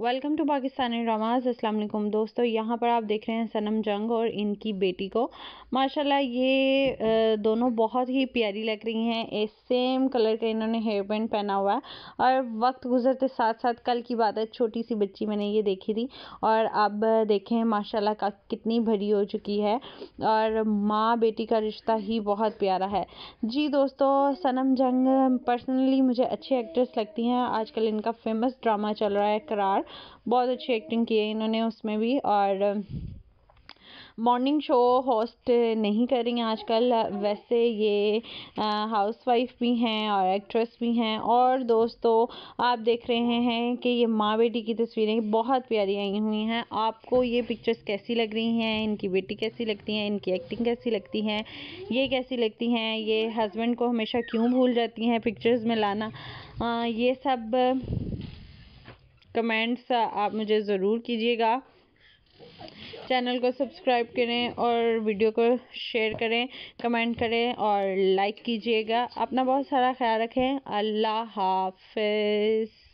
welcome to Pakistani dramas अस्सलाम वालेकुम दोस्तों यहाँ पर आप देख रहे हैं सनम जंग और इनकी बेटी को माशाल्लाह ये दोनों बहुत ही प्यारी लग रही हैं इस सेम कलर का इन्होंने हेयर बैंड पहना हुआ है और वक्त गुजरते साथ साथ कल की बात है छोटी सी बच्ची मैंने ये देखी थी और अब देखें माशाल्लाह का कितनी भरी हो चुकी है और माँ बेटी का रिश्ता ही बहुत प्यारा है जी दोस्तों सनम जंग पर्सनली मुझे अच्छी एक्ट्रेस लगती हैं आजकल इनका फेमस ड्रामा चल रहा है करार बहुत अच्छी एक्टिंग की है इन्होंने उसमें भी और मॉर्निंग शो होस्ट नहीं कर रही हैं आजकल वैसे ये हाउसवाइफ भी हैं और एक्ट्रेस भी हैं और दोस्तों आप देख रहे हैं कि ये माँ बेटी की तस्वीरें बहुत प्यारी आई हुई हैं आपको ये पिक्चर्स कैसी लग रही हैं इनकी बेटी कैसी लगती हैं इनकी एक्टिंग कैसी लगती हैं ये कैसी लगती हैं ये हस्बैंड को हमेशा क्यों भूल जाती हैं पिक्चर्स में लाना आ, ये सब कमेंट्स आप मुझे ज़रूर कीजिएगा चैनल को सब्सक्राइब करें और वीडियो को शेयर करें कमेंट करें और लाइक कीजिएगा अपना बहुत सारा ख्याल रखें अल्लाह हाफिज़